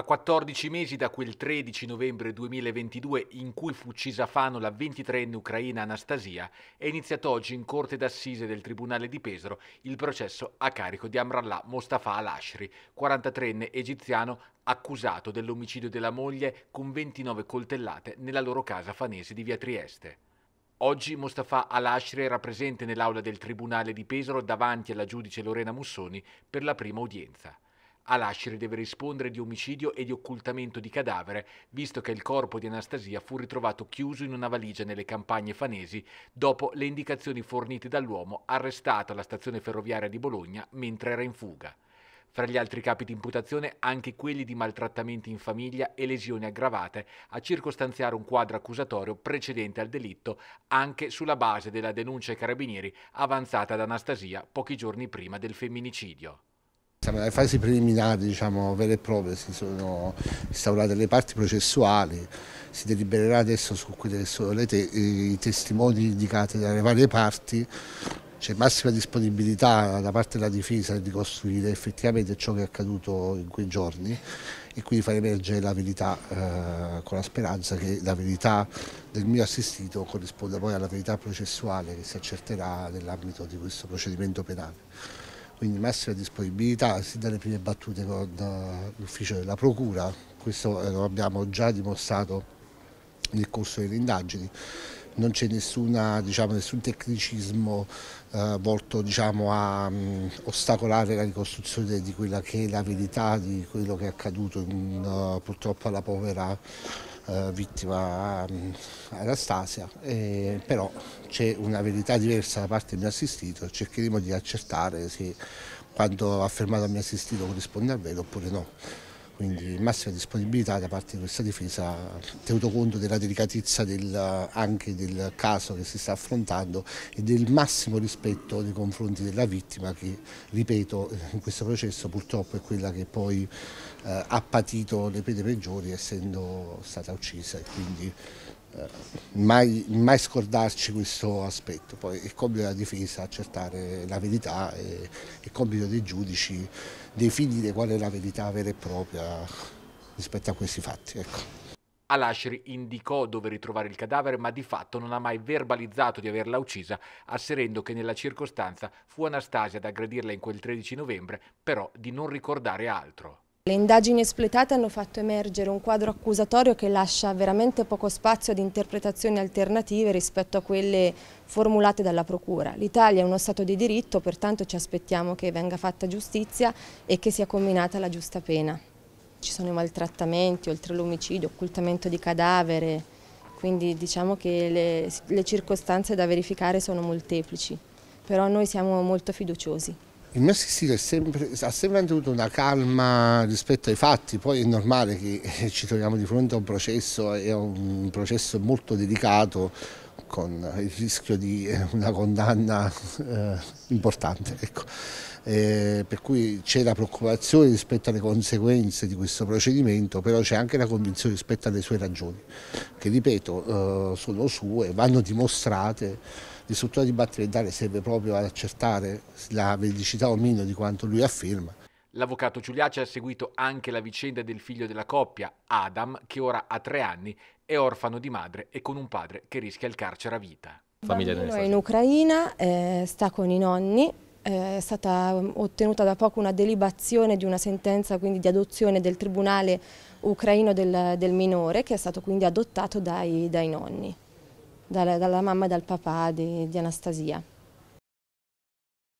A 14 mesi da quel 13 novembre 2022 in cui fu uccisa Fano la 23enne ucraina Anastasia, è iniziato oggi in Corte d'Assise del Tribunale di Pesaro il processo a carico di Amrallah Mostafa Al-Ashri, 43enne egiziano accusato dell'omicidio della moglie con 29 coltellate nella loro casa fanese di via Trieste. Oggi Mostafa Al-Ashri era presente nell'aula del Tribunale di Pesaro davanti alla giudice Lorena Mussoni per la prima udienza. Alashiri deve rispondere di omicidio e di occultamento di cadavere, visto che il corpo di Anastasia fu ritrovato chiuso in una valigia nelle campagne fanesi dopo le indicazioni fornite dall'uomo arrestato alla stazione ferroviaria di Bologna mentre era in fuga. Fra gli altri capi di imputazione anche quelli di maltrattamenti in famiglia e lesioni aggravate, a circostanziare un quadro accusatorio precedente al delitto, anche sulla base della denuncia ai carabinieri avanzata da Anastasia pochi giorni prima del femminicidio. Siamo nelle fasi preliminari, diciamo, vere e proprie, si sono instaurate le parti processuali, si delibererà adesso su quelli che sono te i testimoni indicati dalle varie parti, c'è massima disponibilità da parte della difesa di costruire effettivamente ciò che è accaduto in quei giorni e quindi far emergere la verità eh, con la speranza che la verità del mio assistito corrisponda poi alla verità processuale che si accerterà nell'ambito di questo procedimento penale quindi massima disponibilità sin dalle prime battute con l'ufficio della Procura, questo eh, lo abbiamo già dimostrato nel corso delle indagini. Non c'è diciamo, nessun tecnicismo eh, volto diciamo, a mh, mm, ostacolare la ricostruzione di quella che è la verità di quello che è accaduto in, uh, purtroppo alla povera eh, vittima mm, Anastasia, eh, però c'è una verità diversa da parte del mio assistito, cercheremo di accertare se quanto affermato al mio assistito corrisponde al vero oppure no quindi massima disponibilità da parte di questa difesa, tenuto conto della delicatezza del, anche del caso che si sta affrontando e del massimo rispetto nei confronti della vittima che, ripeto, in questo processo purtroppo è quella che poi eh, ha patito le pene peggiori essendo stata uccisa. Quindi eh, mai, mai, scordarci questo aspetto. Poi è compito della difesa accertare la verità, e, è compito dei giudici definire qual è la verità vera e propria rispetto a questi fatti. Ecco. al indicò dove ritrovare il cadavere, ma di fatto non ha mai verbalizzato di averla uccisa, asserendo che nella circostanza fu Anastasia ad aggredirla in quel 13 novembre, però di non ricordare altro. Le indagini espletate hanno fatto emergere un quadro accusatorio che lascia veramente poco spazio ad interpretazioni alternative rispetto a quelle formulate dalla Procura. L'Italia è uno Stato di diritto, pertanto ci aspettiamo che venga fatta giustizia e che sia combinata la giusta pena. Ci sono i maltrattamenti, oltre all'omicidio, occultamento di cadavere, quindi diciamo che le, le circostanze da verificare sono molteplici, però noi siamo molto fiduciosi. Il mio stile sempre, ha sempre mantenuto una calma rispetto ai fatti, poi è normale che eh, ci troviamo di fronte a un processo, è un processo molto delicato con il rischio di eh, una condanna eh, importante. Ecco. Eh, per cui c'è la preoccupazione rispetto alle conseguenze di questo procedimento, però c'è anche la convinzione rispetto alle sue ragioni, che ripeto eh, sono sue, vanno dimostrate. L'istruttura dibattimentale serve proprio ad accertare la veridicità o meno di quanto lui afferma. L'avvocato Giuliaci ha seguito anche la vicenda del figlio della coppia, Adam, che ora ha tre anni, è orfano di madre e con un padre che rischia il carcere a vita. Famiglia è in Ucraina, eh, sta con i nonni, eh, è stata ottenuta da poco una delibazione di una sentenza quindi di adozione del tribunale ucraino del, del minore che è stato quindi adottato dai, dai nonni dalla, dalla mamma e dal papà di, di Anastasia.